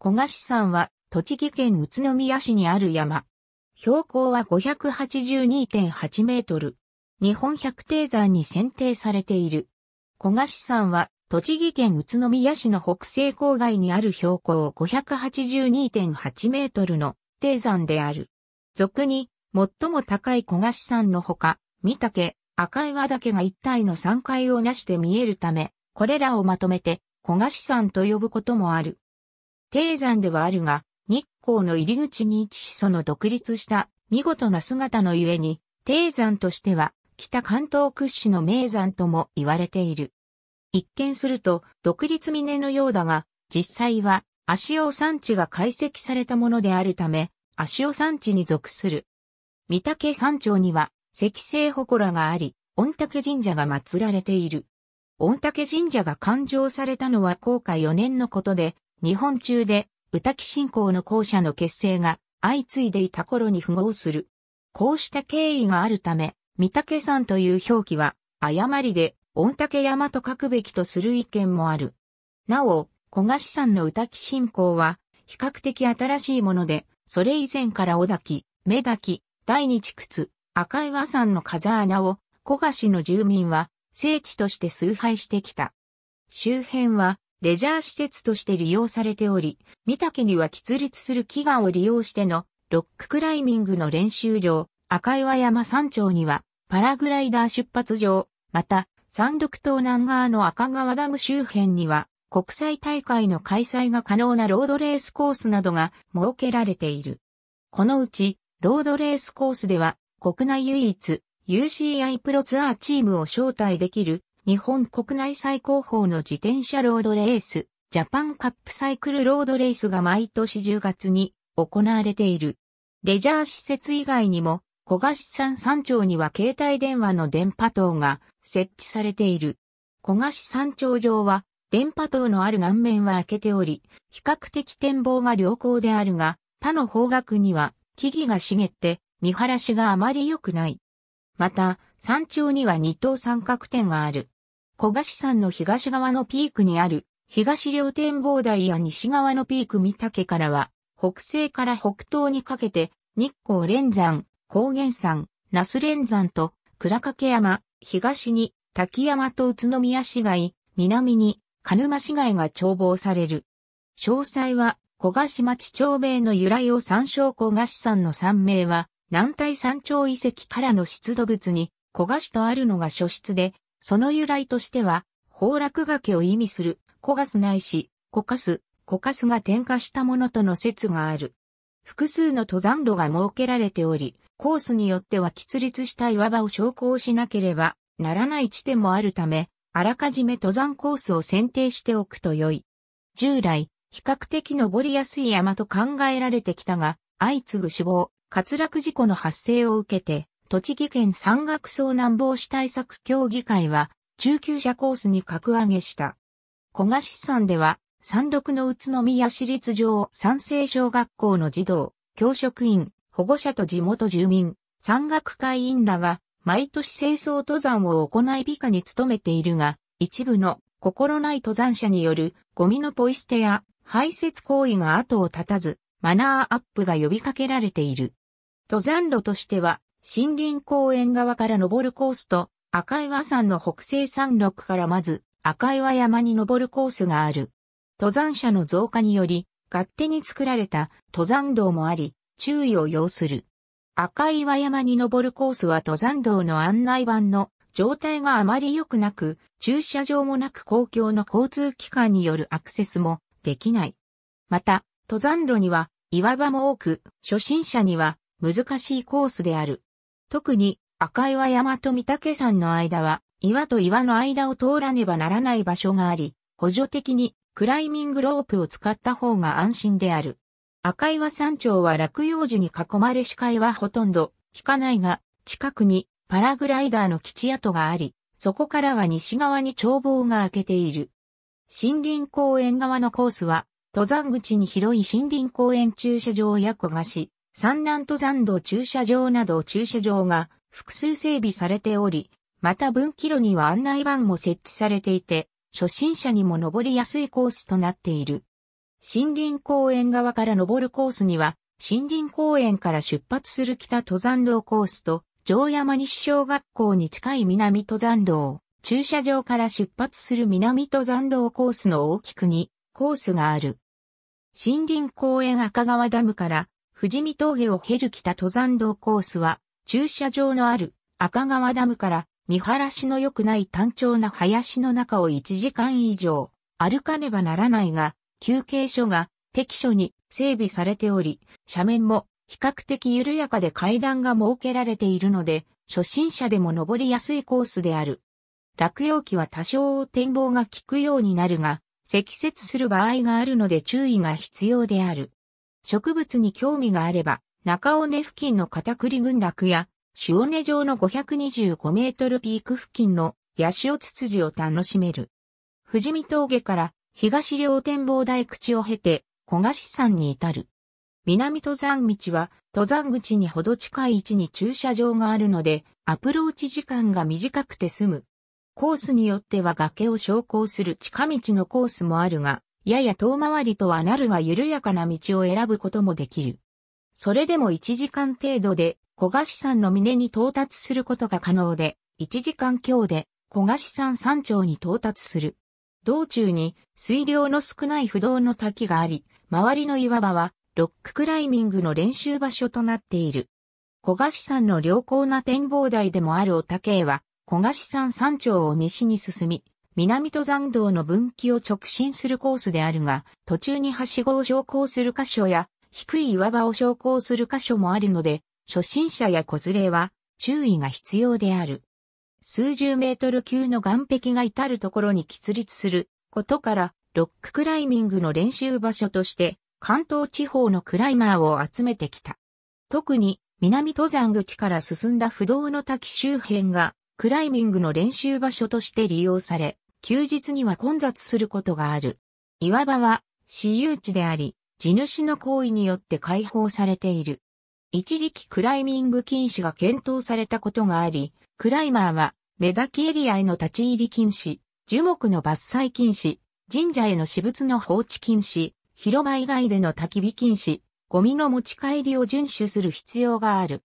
小賀市山は、栃木県宇都宮市にある山。標高は582.8メートル。日本百低山に選定されている。小賀市山は、栃木県宇都宮市の北西郊外にある標高582.8メートルの低山である。俗に、最も高い小賀市山のほか、御岳、赤岩岳が一体の山階をなして見えるため、これらをまとめて、小賀市山と呼ぶこともある。低山ではあるが、日光の入り口に位置しその独立した見事な姿のゆえに、低山としては北関東屈指の名山とも言われている。一見すると独立峰のようだが、実際は足尾山地が解析されたものであるため、足尾山地に属する。御岳山頂には石製祠があり、御嶽神社が祀られている。御嶽神社が勘定されたのは後下4年のことで、日本中で歌木信仰の校舎の結成が相次いでいた頃に符合する。こうした経緯があるため、御嶽山という表記は誤りで御嶽山と書くべきとする意見もある。なお、小菓子山の歌木信仰は比較的新しいもので、それ以前から小滝、目滝、第二地赤岩山の風穴を小菓子の住民は聖地として崇拝してきた。周辺はレジャー施設として利用されており、三竹には喫立する飢餓を利用してのロッククライミングの練習場、赤岩山山頂にはパラグライダー出発場、また山陸東南側の赤川ダム周辺には国際大会の開催が可能なロードレースコースなどが設けられている。このうち、ロードレースコースでは国内唯一 UCI プロツアーチームを招待できる日本国内最高峰の自転車ロードレース、ジャパンカップサイクルロードレースが毎年10月に行われている。レジャー施設以外にも、小菓子山山頂には携帯電話の電波塔が設置されている。小菓子山頂上は、電波塔のある南面は開けており、比較的展望が良好であるが、他の方角には木々が茂って見晴らしがあまり良くない。また、山頂には二等三角点がある。小菓子山の東側のピークにある、東両展望台や西側のピーク御岳からは、北西から北東にかけて、日光連山、高原山、那須連山と、倉掛山、東に、滝山と宇都宮市街、南に、鹿沼市街が眺望される。詳細は、小菓子町長名の由来を参照小菓子山の山名は、南大山頂遺跡からの出土物に、小菓子とあるのが初出で、その由来としては、崩落崖を意味する、コガスないし、コカス、コカスが点火したものとの説がある。複数の登山路が設けられており、コースによっては喫立した岩場を昇降しなければならない地点もあるため、あらかじめ登山コースを選定しておくと良い。従来、比較的登りやすい山と考えられてきたが、相次ぐ死亡、滑落事故の発生を受けて、栃木県山岳遭難防止対策協議会は、中級者コースに格上げした。小菓子山では、山麓の宇都宮市立上山西小学校の児童、教職員、保護者と地元住民、山岳会員らが、毎年清掃登山を行い美化に努めているが、一部の心ない登山者によるゴミのポイ捨てや排泄行為が後を絶たず、マナーアップが呼びかけられている。登山路としては、森林公園側から登るコースと、赤岩山の北西山麓からまず、赤岩山に登るコースがある。登山者の増加により、勝手に作られた登山道もあり、注意を要する。赤岩山に登るコースは登山道の案内板の状態があまり良くなく、駐車場もなく公共の交通機関によるアクセスもできない。また、登山路には岩場も多く、初心者には難しいコースである。特に赤岩山と御岳山の間は岩と岩の間を通らねばならない場所があり、補助的にクライミングロープを使った方が安心である。赤岩山頂は落葉樹に囲まれ視界はほとんど効かないが、近くにパラグライダーの基地跡があり、そこからは西側に眺望が開けている。森林公園側のコースは、登山口に広い森林公園駐車場や小菓子、山南登山道駐車場など駐車場が複数整備されており、また分岐路には案内板も設置されていて、初心者にも登りやすいコースとなっている。森林公園側から登るコースには、森林公園から出発する北登山道コースと、城山西小学校に近い南登山道、駐車場から出発する南登山道コースの大きくにコースがある。森林公園赤川ダムから富士見峠を経る北登山道コースは、駐車場のある赤川ダムから見晴らしの良くない単調な林の中を1時間以上歩かねばならないが、休憩所が適所に整備されており、斜面も比較的緩やかで階段が設けられているので、初心者でも登りやすいコースである。落葉期は多少展望が効くようになるが、積雪する場合があるので注意が必要である。植物に興味があれば、中尾根付近の片栗群落や、塩根城の525メートルピーク付近のヤシオツツジを楽しめる。富士見峠から東両展望台口を経て、小菓子山に至る。南登山道は、登山口にほど近い位置に駐車場があるので、アプローチ時間が短くて済む。コースによっては崖を昇降する近道のコースもあるが、やや遠回りとはなるが緩やかな道を選ぶこともできる。それでも1時間程度で小菓子山の峰に到達することが可能で、1時間強で小菓子山山頂に到達する。道中に水量の少ない不動の滝があり、周りの岩場はロッククライミングの練習場所となっている。小菓子山の良好な展望台でもあるお竹へは、小菓子山山頂を西に進み、南登山道の分岐を直進するコースであるが、途中にはしごを昇降する箇所や、低い岩場を昇降する箇所もあるので、初心者や子連れは注意が必要である。数十メートル級の岩壁が至るところに喫立することから、ロッククライミングの練習場所として、関東地方のクライマーを集めてきた。特に、南登山口から進んだ不動の滝周辺が、クライミングの練習場所として利用され、休日には混雑することがある。岩場は私有地であり、地主の行為によって解放されている。一時期クライミング禁止が検討されたことがあり、クライマーは目きエリアへの立ち入り禁止、樹木の伐採禁止、神社への私物の放置禁止、広場以外での焚き火禁止、ゴミの持ち帰りを遵守する必要がある。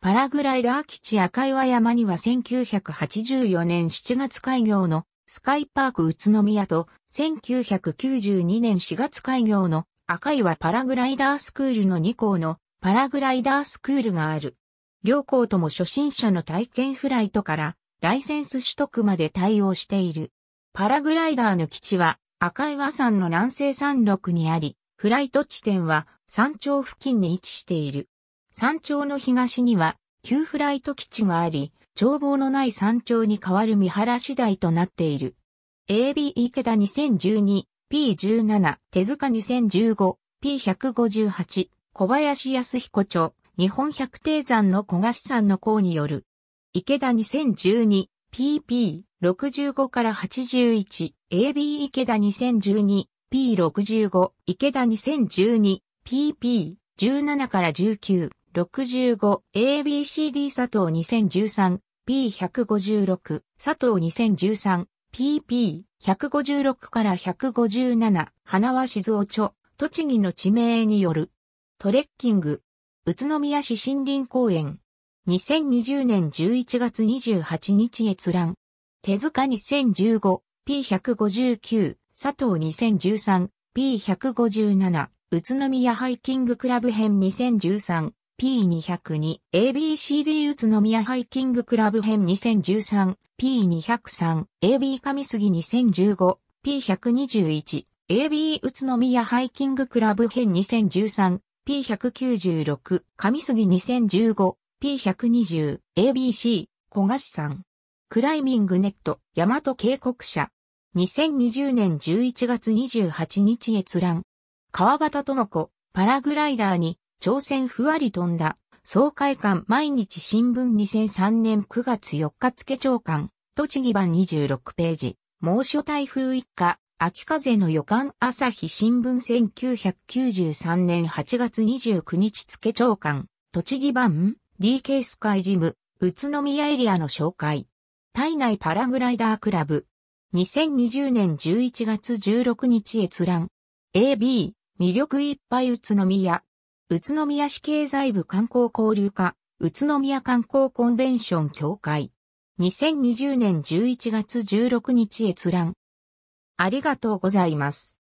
パラグライダー基地赤岩山には1984年7月開業のスカイパーク宇都宮と1992年4月開業の赤岩パラグライダースクールの2校のパラグライダースクールがある。両校とも初心者の体験フライトからライセンス取得まで対応している。パラグライダーの基地は赤岩山の南西山麓にあり、フライト地点は山頂付近に位置している。山頂の東には旧フライト基地があり、眺望のない山頂に変わる見晴らし台となっている。AB 池田 2012P17 手塚 2015P158 小林康彦著日本百低山の小菓子山の項による池田 2012PP65 から 81AB 池田 2012P65 池田 2012PP17 から19 65ABCD 佐藤 P156、佐藤2013、PP156 から157、花は静雄著、栃木の地名による、トレッキング、宇都宮市森林公園、2020年11月28日閲覧、手塚2015、P159、佐藤2013、P157、宇都宮ハイキングクラブ編2013、P202、ABCD 宇都宮ハイキングクラブ編2013、P203、AB 上杉2015、P121、AB 宇都宮ハイキングクラブ編 2013P196 上杉 2015P120 ABC 小菓子さんクライミングネット大和渓谷社2020年11月28日閲覧川端智子パラグライダーに朝鮮ふわり飛んだ、総会館毎日新聞2003年9月4日付長官、栃木版26ページ、猛暑台風一過、秋風の予感朝日新聞1993年8月29日付長官、栃木版 DK スカイジム、宇都宮エリアの紹介。体内パラグライダークラブ。2020年11月16日閲覧。AB、魅力いっぱい宇都宮。宇都宮市経済部観光交流課、宇都宮観光コンベンション協会。2020年11月16日閲覧。ありがとうございます。